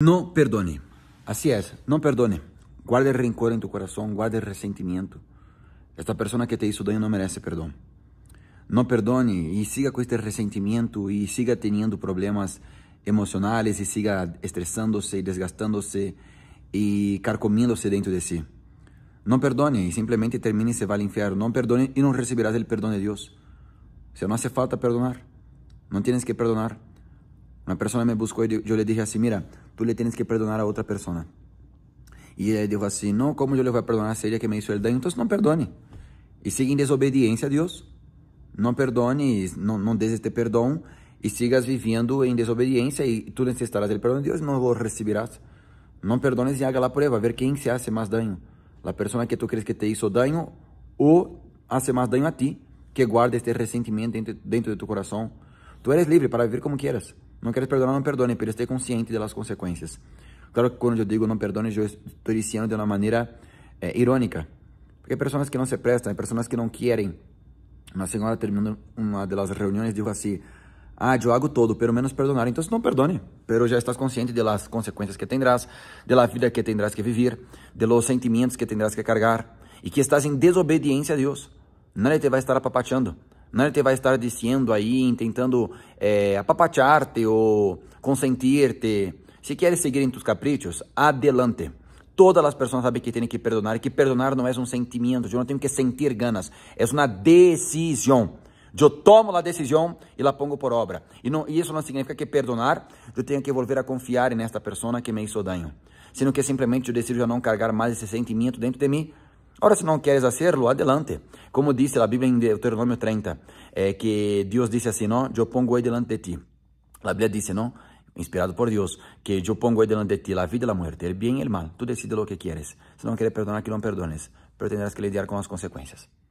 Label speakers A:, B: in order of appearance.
A: No perdone. Así es, no perdone. Guarde el rencor en tu corazón, guarde el resentimiento. Esta persona que te hizo daño no merece perdón. No perdone y siga con este resentimiento y siga teniendo problemas emocionales y siga estresándose y desgastándose y carcomiéndose dentro de sí. No perdone y simplemente termine y se va al infierno. No perdone y no recibirás el perdón de Dios. O sea, no hace falta perdonar. No tienes que perdonar. Una persona me buscó y yo le dije así, mira, Tu le tienes que perdonar a outra pessoa e ele dijo assim não como eu le voy a perdonar a ella que me hizo el daño? Então, não perdone. e siga em desobediencia a Deus não perdone, não des este perdão. E sigas viviendo em desobediencia E tu necessitarás el perdão de Dios, Não o recibirás. Não perdones e haga la prueba, a ver quem se hace más daño. a pessoa que tu crees que te hizo daño o hace más daño a ti, que guarda este ressentimento dentro de tu coração Tú eres livre para vivir como quieras. Não queres perdonar, não perdone, mas esteja consciente das consequências. Claro que quando eu digo não perdone, eu estou dizendo de uma maneira é, irônica. Porque pessoas que não se prestam, pessoas que não querem. Uma senhora terminando uma das reuniões disse assim: Ah, eu hago todo, pelo menos perdonar. Então, se não perdone, mas já estás consciente das consequências que tendrás, da vida que tendrás que viver, de los sentimentos que tendrás que cargar, e que estás em desobediência a Deus. Nadie te vai estar apapateando não né? te vai estar dizendo aí, intentando é, apapachar-te ou consentir-te. Se queres seguir em tus caprichos, adelante. Todas as pessoas sabem que têm que perdonar e que perdonar não é um sentimento, eu não tenho que sentir ganas, é uma decisão. Eu tomo a decisão e la pongo por obra. E, não, e isso não significa que perdonar, eu tenho que volver a confiar nesta pessoa que me hizo daño, sino que simplesmente eu decido já não carregar mais esse sentimento dentro de mim Agora, se não queres hacerlo, adelante. Como disse a Bíblia em Deuteronômio 30, é eh, que Deus disse assim, não? Eu pongo aí delante de ti. A Bíblia disse, não? Inspirado por Deus, que eu pongo aí delante de ti a vida e a morte, o bem e o mal. Tu decides o que queres. Se não queres perdonar, que não perdones. Pero tendrás que lidar com as consequências.